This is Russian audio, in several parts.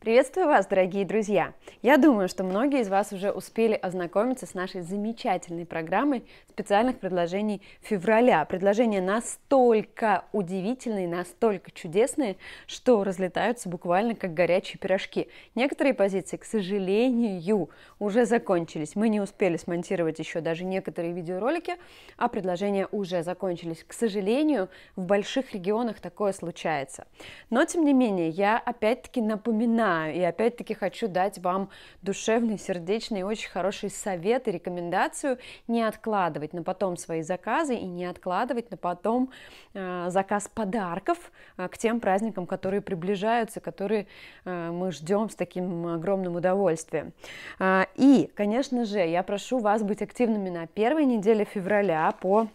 Приветствую вас, дорогие друзья! Я думаю, что многие из вас уже успели ознакомиться с нашей замечательной программой специальных предложений февраля. Предложения настолько удивительные, настолько чудесные, что разлетаются буквально как горячие пирожки. Некоторые позиции, к сожалению, уже закончились. Мы не успели смонтировать еще даже некоторые видеоролики, а предложения уже закончились. К сожалению, в больших регионах такое случается. Но, тем не менее, я опять-таки напоминаю, меня. И опять-таки хочу дать вам душевный, сердечный и очень хороший совет и рекомендацию не откладывать на потом свои заказы и не откладывать на потом э, заказ подарков э, к тем праздникам, которые приближаются, которые э, мы ждем с таким огромным удовольствием. Э, и, конечно же, я прошу вас быть активными на первой неделе февраля по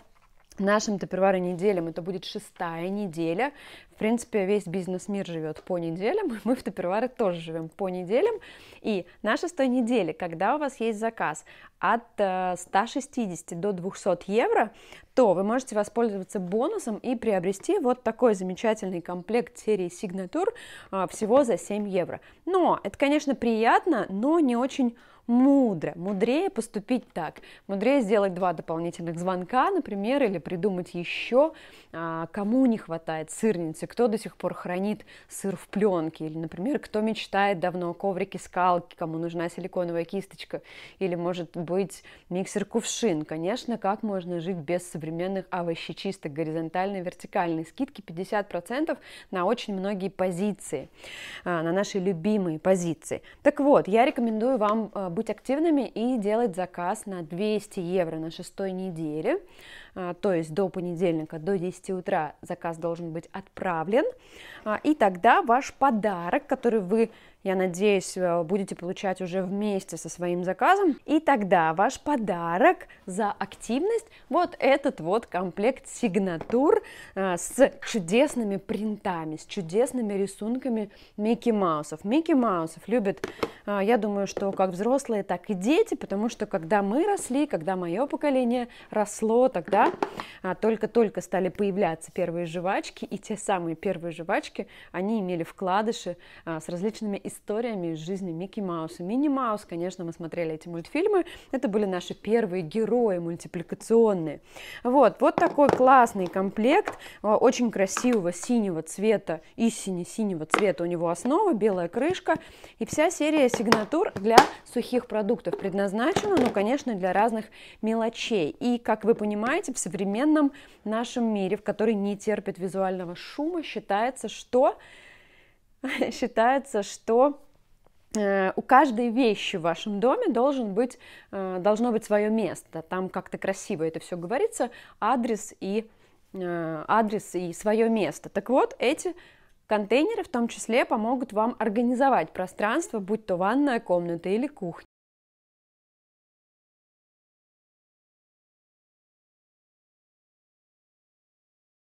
нашем Топперваре неделям. Это будет шестая неделя. В принципе, весь бизнес-мир живет по неделям, и мы в Топперваре тоже живем по неделям. И на шестой неделе, когда у вас есть заказ от 160 э, до 200 евро, то вы можете воспользоваться бонусом и приобрести вот такой замечательный комплект серии Signature а, всего за 7 евро. Но это, конечно, приятно, но не очень мудро, мудрее поступить так, мудрее сделать два дополнительных звонка, например, или придумать еще, а, кому не хватает сырницы, кто до сих пор хранит сыр в пленке, или, например, кто мечтает давно о коврике скалки, кому нужна силиконовая кисточка, или, может быть, миксер-кувшин. Конечно, как можно жить без современных овощечисток горизонтальной и вертикальной скидки 50% на очень многие позиции, а, на наши любимые позиции. Так вот, я рекомендую вам а, быть активными и делать заказ на 200 евро на шестой неделе. А, то есть до понедельника, до 10 утра заказ должен быть отправлен, а, и тогда ваш подарок, который вы я надеюсь, э, будете получать уже вместе со своим заказом. И тогда ваш подарок за активность вот этот вот комплект сигнатур а, с чудесными принтами, с чудесными рисунками Микки Маусов. Микки Маусов любят, я думаю, что как взрослые, так и дети, потому что когда мы росли, когда мое поколение росло, тогда а, только-только стали появляться первые жвачки, и те самые первые жвачки, они имели вкладыши а, с различными историями из жизни Микки Мауса. Мини Маус, конечно, мы смотрели эти мультфильмы, это были наши первые герои мультипликационные. Вот, вот такой классный комплект, а, очень красивого синего цвета и сине-синего цвета у него основа, белая крышка, и вся серия сигнатур для сухих продуктов предназначена, ну, конечно, для разных мелочей. И, как вы понимаете, в современном нашем мире, в который не терпит визуального шума, считается, что считается, что э, у каждой вещи в вашем доме должен быть, э, должно быть свое место. Там как-то красиво это все говорится, адрес и, э, адрес и свое место. Так вот, эти контейнеры в том числе помогут вам организовать пространство, будь то ванная комната или кухня.